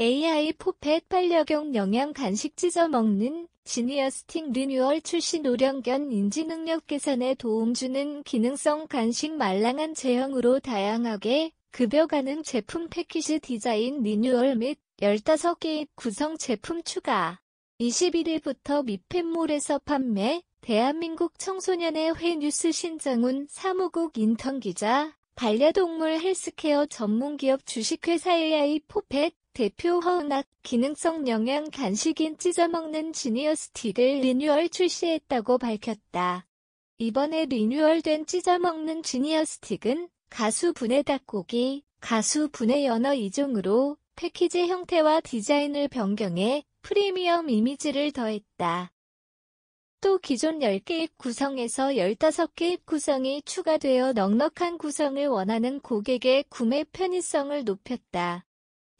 AI 포펫 반려견 영양 간식 찢어 먹는 지니어스틱 리뉴얼 출시 노령견 인지능력 개선에 도움 주는 기능성 간식 말랑한 제형으로 다양하게 급여 가능 제품 패키지 디자인 리뉴얼 및 15개의 구성 제품 추가 21일부터 미팬몰에서 판매 대한민국 청소년의 회 뉴스 신정훈 사무국 인턴 기자 반려동물 헬스케어 전문기업 주식회사 AI 포펫 대표 허은악 기능성 영양 간식인 찢어먹는 지니어스틱을 리뉴얼 출시했다고 밝혔다. 이번에 리뉴얼된 찢어먹는 지니어스틱은 가수 분해 닭고기, 가수 분해 연어 이종으로 패키지 형태와 디자인을 변경해 프리미엄 이미지를 더했다. 또 기존 10개입 구성에서 15개입 구성이 추가되어 넉넉한 구성을 원하는 고객의 구매 편의성을 높였다.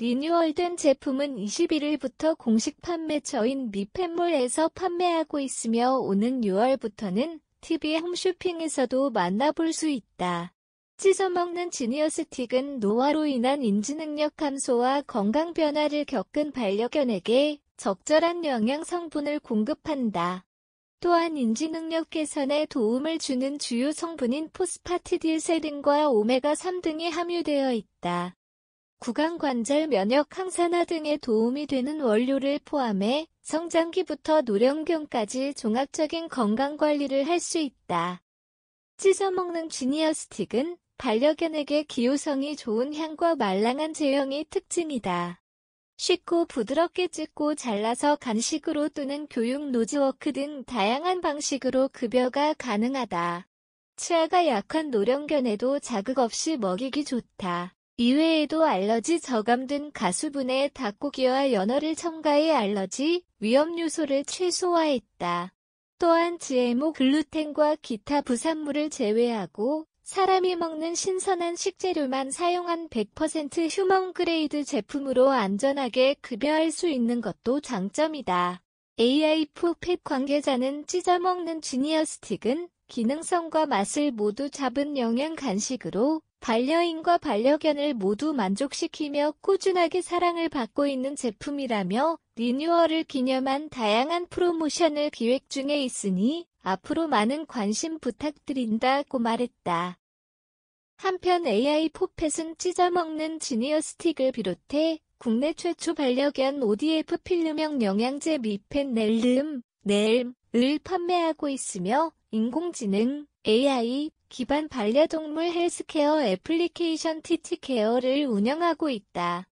리뉴얼된 제품은 21일부터 공식 판매처인 미팬몰에서 판매하고 있으며 오는 6월부터는 TV 홈쇼핑에서도 만나볼 수 있다. 찢어먹는 지니어스틱은 노화로 인한 인지능력 감소와 건강 변화를 겪은 반려견에게 적절한 영양 성분을 공급한다. 또한 인지능력 개선에 도움을 주는 주요 성분인 포스파티딜세린과 오메가3 등이 함유되어 있다. 구강관절 면역 항산화 등에 도움이 되는 원료를 포함해 성장기부터 노령견까지 종합적인 건강관리를 할 수 있다. 찢어먹는 주니어 스틱은 반려견에게 기호성이 좋은 향과 말랑한 제형이 특징이다. 쉽고 부드럽게 찢고 잘라서 간식으로 또는 교육 노즈워크 등 다양한 방식으로 급여가 가능하다. 치아가 약한 노령견에도 자극 없이 먹이기 좋다. 이외에도 알러지 저감된 가수분의 닭고기와 연어를 첨가해 알러지 위험 요소를 최소화했다. 또한 GMO 글루텐과 기타 부산물을 제외하고 사람이 먹는 신선한 식재료만 사용한 100% 휴먼 그레이드 제품으로 안전하게 급여할 수 있는 것도 장점이다. AI 푸펫 관계자는 찢어먹는 지니어 스틱은 기능성과 맛을 모두 잡은 영양 간식으로 반려인과 반려견을 모두 만족시키며 꾸준하게 사랑을 받고 있는 제품이라며 리뉴얼을 기념한 다양한 프로모션을 기획 중에 있으니 앞으로 많은 관심 부탁드린다고 말했다. 한편 AI 포펫은 찢어먹는 지니어스틱을 비롯해 국내 최초 반려견 ODF 필름형 영양제 미펜넬름, 넬을 판매하고 있으며 인공지능, AI, 기반 반려동물 헬스케어 애플리케이션 티치케어를 운영하고 있다.